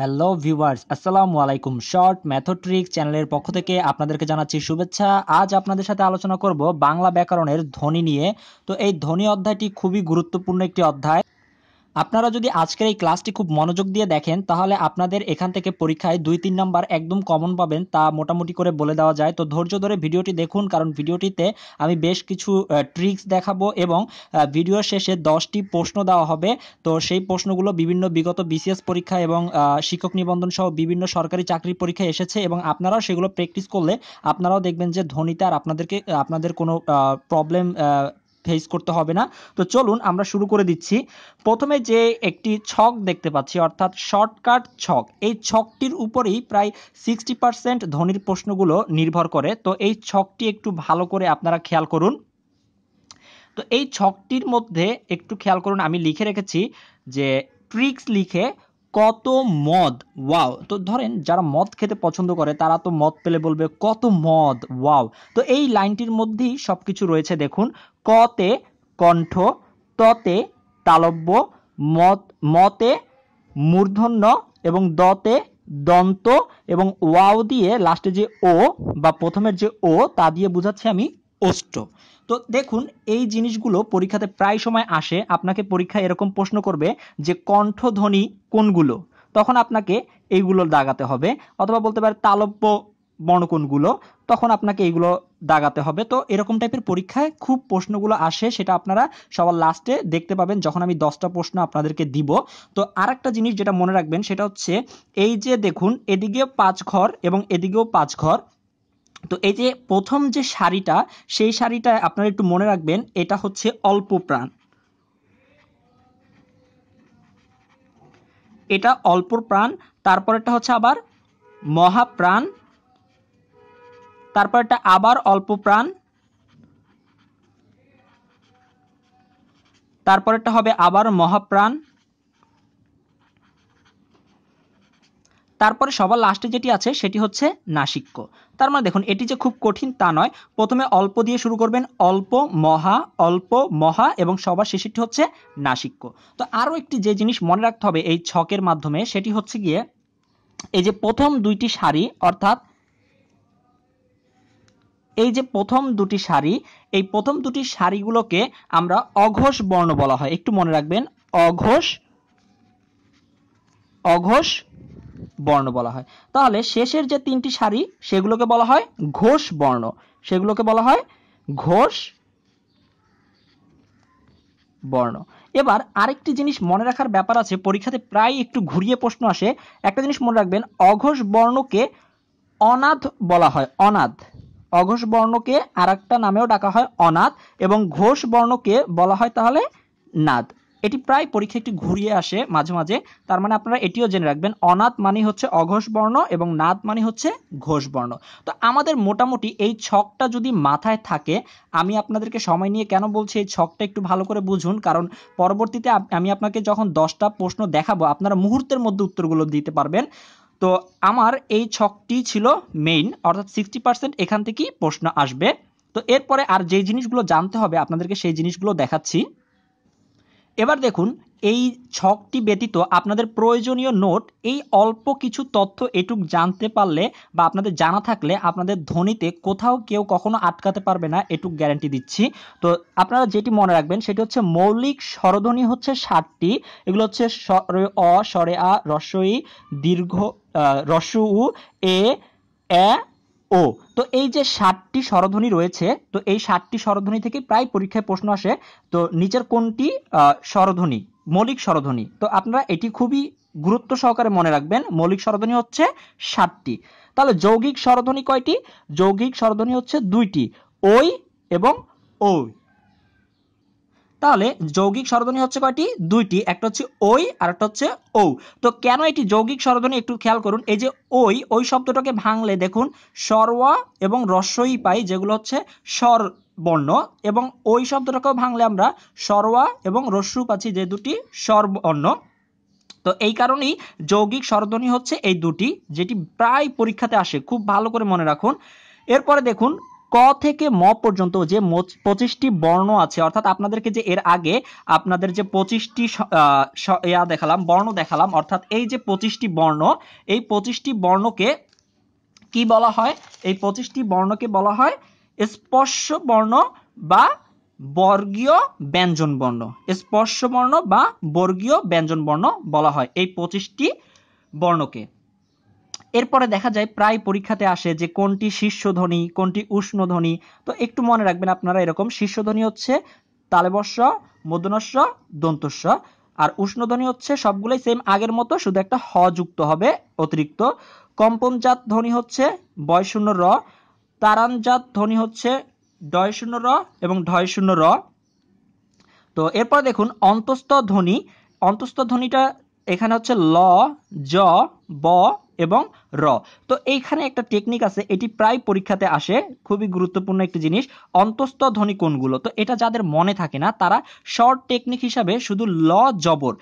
hello viewers আসসালামু আলাইকুম short ম্যাথোট্রিক চ্যানেলের পক্ষ থেকে আপনাদেরকে জানাচ্ছি শুভেচ্ছা আজ আপনাদের সাথে আলোচনা করব বাংলা ব্যাকরণের ধ্বনি নিয়ে তো এই ধ্বনি অধ্যায়টি খুবই গুরুত্বপূর্ণ একটি অধ্যায় আপনারা যদি আজকের এই ক্লাসটি খুব মনোযোগ দিয়ে দেখেন তাহলে আপনাদের এখান থেকে পরীক্ষায় দুই তিন নাম্বার একদম কমন পাবেন তা মোটামুটি করে বলে দেওয়া যায় তো ধৈর্য ধরে ভিডিওটি দেখুন কারণ ভিডিওটিতে আমি বেশ কিছু ট্রিক্স দেখাবো এবং ভিডিওর শেষে দশটি প্রশ্ন দেওয়া হবে তো সেই প্রশ্নগুলো বিভিন্ন বিগত বিসিএস পরীক্ষা এবং শিক্ষক নিবন্ধন সহ বিভিন্ন সরকারি চাকরি পরীক্ষায় এসেছে এবং আপনারাও সেগুলো প্র্যাকটিস করলে আপনারাও দেখবেন যে ধনীতে আর আপনাদেরকে আপনাদের কোনো প্রবলেম ফেস করতে হবে না তো চলুন আমরা শুরু করে দিচ্ছি প্রথমে যে একটি ছক দেখতে পাচ্ছি অর্থাৎ শর্টকাট ছক এই ছকটির উপরেই প্রায় সিক্সটি পার্সেন্ট ধনির প্রশ্নগুলো নির্ভর করে তো এই ছকটি একটু ভালো করে আপনারা খেয়াল করুন তো এই ছকটির মধ্যে একটু খেয়াল করুন আমি লিখে রেখেছি যে ট্রিক্স লিখে কত মদ ওয়াও তো ধরেন যারা মদ খেতে পছন্দ করে তারা তো মদ পেলে বলবে কত মদ ওয়াও তো এই লাইনটির মধ্যেই সব কিছু রয়েছে দেখুন কতে কণ্ঠ ততে তালব্য মত মতে মূর্ধন্য এবং দতে দন্ত এবং ওয়াও দিয়ে লাস্টে যে ও বা প্রথমের যে ও তা দিয়ে বুঝাচ্ছি আমি ওষ্ট তো দেখুন এই জিনিসগুলো পরীক্ষাতে প্রায় সময় আসে আপনাকে পরীক্ষায় এরকম প্রশ্ন করবে যে কণ্ঠধ্বনি কোনগুলো তখন আপনাকে এইগুলো দাগাতে হবে অথবা বলতে পারে তালব্য বর্ণকোণগুলো তখন আপনাকে এইগুলো দাগাতে হবে তো এরকম টাইপের পরীক্ষায় খুব প্রশ্নগুলো আসে সেটা আপনারা সবার লাস্টে দেখতে পাবেন যখন আমি দশটা প্রশ্ন আপনাদেরকে দিব তো আর একটা জিনিস যেটা মনে রাখবেন সেটা হচ্ছে এই যে দেখুন এদিকে পাঁচ ঘর এবং এদিকেও পাঁচ ঘর তো এই যে প্রথম যে শাড়িটা সেই শাড়িটা আপনারা একটু মনে রাখবেন এটা হচ্ছে অল্প প্রাণ এটা অল্প প্রাণ তারপরেরটা হচ্ছে আবার মহাপ্রাণ এটা আবার অল্প প্রাণ তারপরেরটা হবে আবার মহাপ্রাণ তারপরে সবার লাস্টে যেটি আছে সেটি হচ্ছে নাসিক্য তার মানে দেখুন এটি যে খুব কঠিন তা নয় প্রথমে অল্প দিয়ে শুরু করবেন অল্প মহা অল্প মহা এবং সবার শেষেরটি হচ্ছে নাসিক্য তো আরও একটি যে জিনিস মনে রাখতে হবে এই ছকের মাধ্যমে সেটি হচ্ছে গিয়ে এই যে প্রথম দুইটি শাড়ি অর্থাৎ এই যে প্রথম দুটি শাড়ি এই প্রথম দুটি শাড়িগুলোকে আমরা অঘোষ বর্ণ বলা হয় একটু মনে রাখবেন অঘোষ অঘোষ বর্ণ বলা হয় তাহলে শেষের যে তিনটি সারি সেগুলোকে বলা হয় ঘোষ বর্ণ সেগুলোকে বলা হয় ঘোষ বর্ণ এবার আরেকটি জিনিস মনে রাখার ব্যাপার আছে পরীক্ষাতে প্রায় একটু ঘুরিয়ে প্রশ্ন আসে একটা জিনিস মনে রাখবেন অঘোষ বর্ণকে অনাথ বলা হয় অনাথ অঘোষ বর্ণকে আর নামেও ডাকা হয় অনাথ এবং ঘোষ বর্ণকে বলা হয় তাহলে নাদ এটি প্রায় পরীক্ষা একটি ঘুরিয়ে আসে মাঝে মাঝে তার মানে আপনারা এটিও জেনে রাখবেন অনাথ মানে হচ্ছে অঘোষ বর্ণ এবং নাথ মানে হচ্ছে ঘোষ বর্ণ তো আমাদের মোটামুটি এই ছকটা যদি মাথায় থাকে আমি আপনাদেরকে সময় নিয়ে কেন বলছি এই ছকটা একটু ভালো করে বুঝুন কারণ পরবর্তীতে আমি আপনাকে যখন দশটা প্রশ্ন দেখাবো আপনারা মুহূর্তের মধ্যে উত্তরগুলো দিতে পারবেন তো আমার এই ছকটি ছিল মেইন অর্থাৎ সিক্সটি পার্সেন্ট এখান থেকেই প্রশ্ন আসবে তো এরপরে আর যে জিনিসগুলো জানতে হবে আপনাদেরকে সেই জিনিসগুলো দেখাচ্ছি এবার দেখুন এই ছকটি ব্যতীত আপনাদের প্রয়োজনীয় নোট এই অল্প কিছু তথ্য এটুক জানতে পারলে বা আপনাদের জানা থাকলে আপনাদের ধ্বনিতে কোথাও কেউ কখনো আটকাতে পারবে না এটুক গ্যারান্টি দিচ্ছি তো আপনারা যেটি মনে রাখবেন সেটি হচ্ছে মৌলিক স্বরধ্বনি হচ্ছে ষাটটি এগুলো হচ্ছে অ স্বরে আ রস্বই দীর্ঘ উ এ এ ও তো এই যে ষাটটি স্বরধ্বনি রয়েছে তো এই ষাটটি স্বরধ্বনি থেকে প্রায় পরীক্ষায় প্রশ্ন আসে তো নিচের কোনটি স্বরধ্বনি মৌলিক স্বরধ্বনি তো আপনারা এটি খুবই গুরুত্ব সহকারে মনে রাখবেন মৌলিক স্বরধ্বনি হচ্ছে ষাটটি তাহলে যৌগিক স্বরধ্বনি কয়টি যৌগিক স্বরধ্বনি হচ্ছে দুইটি ওই এবং ওই তাহলে যৌগিক স্বরধ্বনি হচ্ছে কয়টি দুইটি একটা হচ্ছে ওই আর একটা হচ্ছে ও তো কেন এটি যৌগিক স্বরধ্বনি একটু খেয়াল করুন এই যে ওই ওই শব্দটাকে ভাঙলে দেখুন সরওয়া এবং রস্বই পাই যেগুলো হচ্ছে স্বর বর্ণ এবং ওই শব্দটাকেও ভাঙলে আমরা সরওয়া এবং রস্যু পাচ্ছি যে দুটি স্বর বর্ণ তো এই কারণেই যৌগিক স্বরধ্বনি হচ্ছে এই দুটি যেটি প্রায় পরীক্ষাতে আসে খুব ভালো করে মনে রাখুন এরপরে দেখুন ক থেকে ম পর্যন্ত যে পঁচিশটি বর্ণ আছে অর্থাৎ আপনাদেরকে যে এর আগে আপনাদের যে পঁচিশটি ইয়া দেখালাম বর্ণ দেখালাম অর্থাৎ এই যে পঁচিশটি বর্ণ এই পঁচিশটি বর্ণকে কি বলা হয় এই পঁচিশটি বর্ণকে বলা হয় স্পর্শ বর্ণ বা বর্গীয় ব্যঞ্জন বর্ণ স্পর্শ বর্ণ বা বর্গীয় ব্যঞ্জন বর্ণ বলা হয় এই পঁচিশটি বর্ণকে এরপরে দেখা যায় প্রায় পরীক্ষাতে আসে যে কোনটি শীর্ষধ্বনি কোনটি উষ্ণধ্বনি তো একটু মনে রাখবেন আপনারা এরকম শীর্ষধ্বনি হচ্ছে তালেবস্ব মদনস্য দন্তস্ব আর উষ্ণধ্বনি হচ্ছে সবগুলোই সেম আগের মতো শুধু একটা হ যুক্ত হবে অতিরিক্ত কম্পনজাত ধ্বনি হচ্ছে বয় শূন্য র তারানজাত ধ্বনি হচ্ছে ডয় শূন্য র এবং ঢয় শূন্য র তো এরপর দেখুন অন্তস্থ ধ্বনি অন্তস্থ ধ্বনিটা এখানে হচ্ছে ল জ ব এবং র তো এইখানে একটা টেকনিক আছে এটি প্রায় পরীক্ষাতে আসে খুবই গুরুত্বপূর্ণ একটি জিনিস অন্তস্থ ধ্বনি কোনগুলো তো এটা যাদের মনে থাকে না তারা শর্ট টেকনিক হিসাবে শুধু ল জবর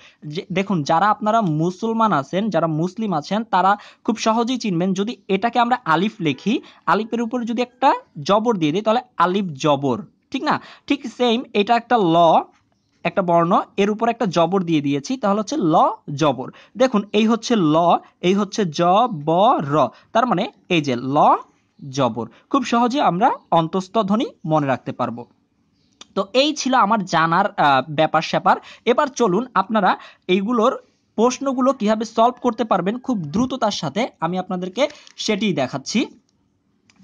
দেখুন যারা আপনারা মুসলমান আছেন যারা মুসলিম আছেন তারা খুব সহজেই চিনবেন যদি এটাকে আমরা আলিফ লিখি আলিফের উপর যদি একটা জবর দিয়ে দিই তাহলে আলিফ জবর ঠিক না ঠিক সেম এটা একটা ল একটা বর্ণ এর উপর একটা জবর দিয়ে দিয়েছি তাহলে হচ্ছে ল জবর দেখুন এই হচ্ছে ল এই হচ্ছে জ ব র তার মানে এই যে ল জবর খুব সহজে আমরা অন্তস্থ ধ্বনি মনে রাখতে পারবো তো এই ছিল আমার জানার ব্যাপার স্যাপার এবার চলুন আপনারা এইগুলোর প্রশ্নগুলো কিভাবে সলভ করতে পারবেন খুব দ্রুততার সাথে আমি আপনাদেরকে সেটি দেখাচ্ছি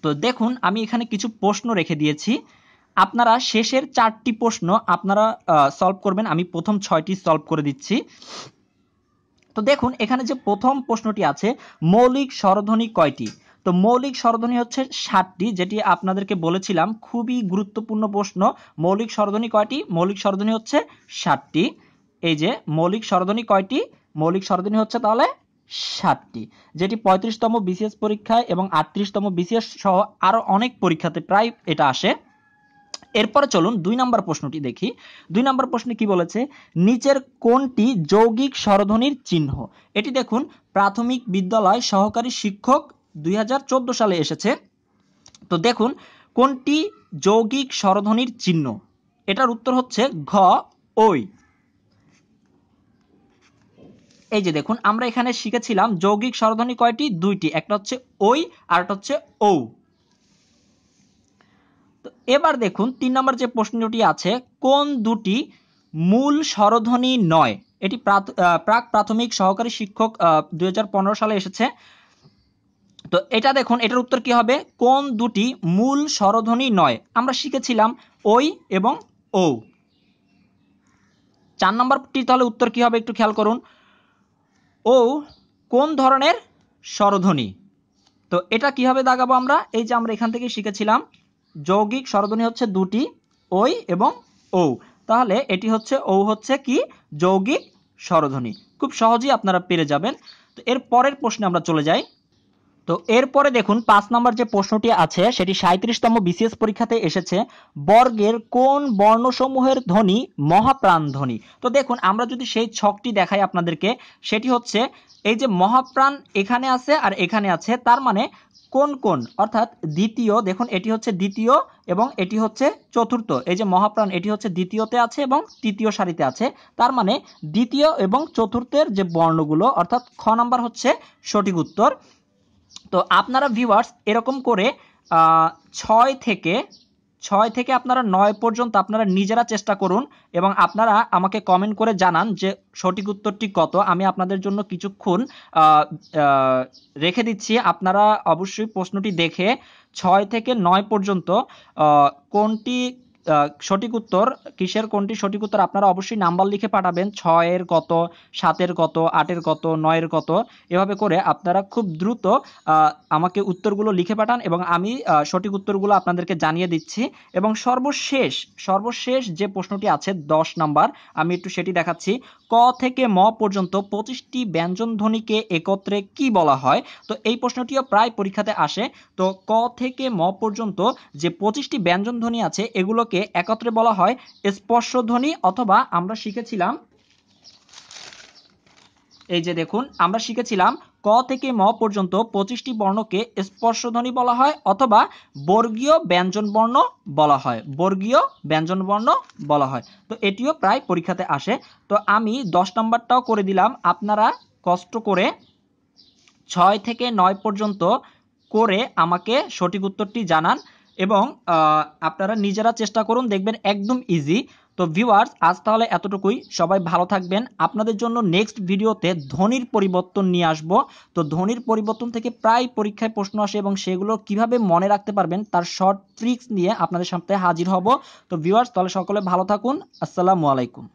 তো দেখুন আমি এখানে কিছু প্রশ্ন রেখে দিয়েছি আপনারা শেষের চারটি প্রশ্ন আপনারা সলভ করবেন আমি প্রথম ছয়টি সলভ করে দিচ্ছি তো দেখুন এখানে যে প্রথম প্রশ্নটি আছে মৌলিক স্বরধ্বনি কয়টি তো মৌলিক স্বরধ্বনি হচ্ছে সাতটি যেটি আপনাদেরকে বলেছিলাম খুবই গুরুত্বপূর্ণ প্রশ্ন মৌলিক স্বরধ্বনি কয়টি মৌলিক স্বরধ্বনি হচ্ছে সাতটি এই যে মৌলিক স্বরধ্বনি কয়টি মৌলিক স্বরধ্বনি হচ্ছে তাহলে সাতটি যেটি পঁয়ত্রিশতম বিসিএস পরীক্ষায় এবং আটত্রিশতম বিসিএস সহ আরও অনেক পরীক্ষাতে প্রায় এটা আসে এরপর চলুন দুই নম্বর প্রশ্নটি দেখি দুই নম্বর প্রশ্নে কি বলেছে নিচের কোনটি যৌগিক স্বরধ্বনির চিহ্ন এটি দেখুন প্রাথমিক বিদ্যালয় সহকারী শিক্ষক দুই সালে এসেছে তো দেখুন কোনটি যৌগিক স্বরধ্বনির চিহ্ন এটার উত্তর হচ্ছে ঘ ওই এই যে দেখুন আমরা এখানে শিখেছিলাম যৌগিক স্বরধ্বনি কয়টি দুইটি একটা হচ্ছে ওই আর একটা হচ্ছে ঔ তো এবার দেখুন তিন নম্বর যে প্রশ্নটি আছে কোন দুটি মূল স্বরধ্বনি নয় এটি প্রাক প্রাথমিক সহকারী শিক্ষক দুই সালে এসেছে তো এটা দেখুন এটার উত্তর কি হবে কোন দুটি মূল স্বরধ্বনি নয় আমরা শিখেছিলাম ওই এবং ও চার নম্বরটি তাহলে উত্তর কি হবে একটু খেয়াল করুন ও কোন ধরনের স্বরধ্বনি তো এটা কিভাবে দাগাবো আমরা এই যে আমরা এখান থেকে শিখেছিলাম যৌগিক স্বরধ্বনি হচ্ছে দুটি ওই এবং ঔ তাহলে এটি হচ্ছে ঔ হচ্ছে কি যৌগিক স্বরধ্বনি খুব সহজেই আপনারা পেরে যাবেন তো এর পরের প্রশ্নে আমরা চলে যাই তো এরপরে দেখুন পাঁচ নম্বর যে প্রশ্নটি আছে সেটি সাঁত্রিশতম বিসিএস পরীক্ষাতে এসেছে বর্গের কোন বর্ণসমূহের ধ্বনি মহাপ্রাণ ধ্বনি তো দেখুন আমরা যদি সেই ছকটি দেখাই আপনাদেরকে সেটি হচ্ছে এই যে মহাপ্রাণ এখানে আছে আর এখানে আছে তার মানে কোন কোন অর্থাৎ দ্বিতীয় দেখুন এটি হচ্ছে দ্বিতীয় এবং এটি হচ্ছে চতুর্থ এই যে মহাপ্রাণ এটি হচ্ছে দ্বিতীয়তে আছে এবং তৃতীয় সারিতে আছে তার মানে দ্বিতীয় এবং চতুর্থের যে বর্ণগুলো অর্থাৎ খ নাম্বার হচ্ছে সঠিক উত্তর তো আপনারা ভিউয়ার্স এরকম করে ছয় থেকে ছয় থেকে আপনারা নয় পর্যন্ত আপনারা নিজেরা চেষ্টা করুন এবং আপনারা আমাকে কমেন্ট করে জানান যে সঠিক উত্তরটি কত আমি আপনাদের জন্য কিছুক্ষণ রেখে দিচ্ছি আপনারা অবশ্যই প্রশ্নটি দেখে ছয় থেকে নয় পর্যন্ত কোনটি সঠিক উত্তর কিসের কোনটি সঠিক উত্তর আপনারা অবশ্যই নাম্বার লিখে পাঠাবেন ছয়ের কত সাতের কত আটের কত নয়ের কত এভাবে করে আপনারা খুব দ্রুত আমাকে উত্তরগুলো লিখে পাঠান এবং আমি সঠিক উত্তরগুলো আপনাদেরকে জানিয়ে দিচ্ছি এবং সর্বশেষ সর্বশেষ যে প্রশ্নটি আছে দশ নাম্বার আমি একটু সেটি দেখাচ্ছি ক থেকে ম পর্যন্ত পঁচিশটি ব্যঞ্জন ধ্বনিকে একত্রে কি বলা হয় তো এই প্রশ্নটিও প্রায় পরীক্ষাতে আসে তো ক থেকে ম পর্যন্ত যে পঁচিশটি ব্যঞ্জন ধ্বনি আছে এগুলোকে একত্রে বলা হয় স্পর্শ ধ্বনি অথবা আমরা শিখেছিলাম এই যে দেখুন আমরা শিখেছিলাম ক থেকে ম পর্যন্ত পঁচিশটি বর্ণকে স্পর্শধ্বনি বলা হয় অথবা বর্গীয় ব্যঞ্জনবর্ণ বলা হয় বর্গীয় ব্যঞ্জনবর্ণ বলা হয় তো এটিও প্রায় পরীক্ষাতে আসে তো আমি দশ নম্বরটাও করে দিলাম আপনারা কষ্ট করে ছয় থেকে নয় পর্যন্ত করে আমাকে সঠিক উত্তরটি জানান এবং আপনারা নিজেরা চেষ্টা করুন দেখবেন একদম ইজি তো ভিউয়ার্স আজ তাহলে এতটুকুই সবাই ভালো থাকবেন আপনাদের জন্য নেক্সট ভিডিওতে ধনির পরিবর্তন নিয়ে আসব তো ধনির পরিবর্তন থেকে প্রায় পরীক্ষায় প্রশ্ন আসে এবং সেগুলো কিভাবে মনে রাখতে পারবেন তার শর্ট ট্রিক্স নিয়ে আপনাদের সামনে হাজির হব তো ভিউয়ার্স তাহলে সকলে ভালো থাকুন আসসালামু আলাইকুম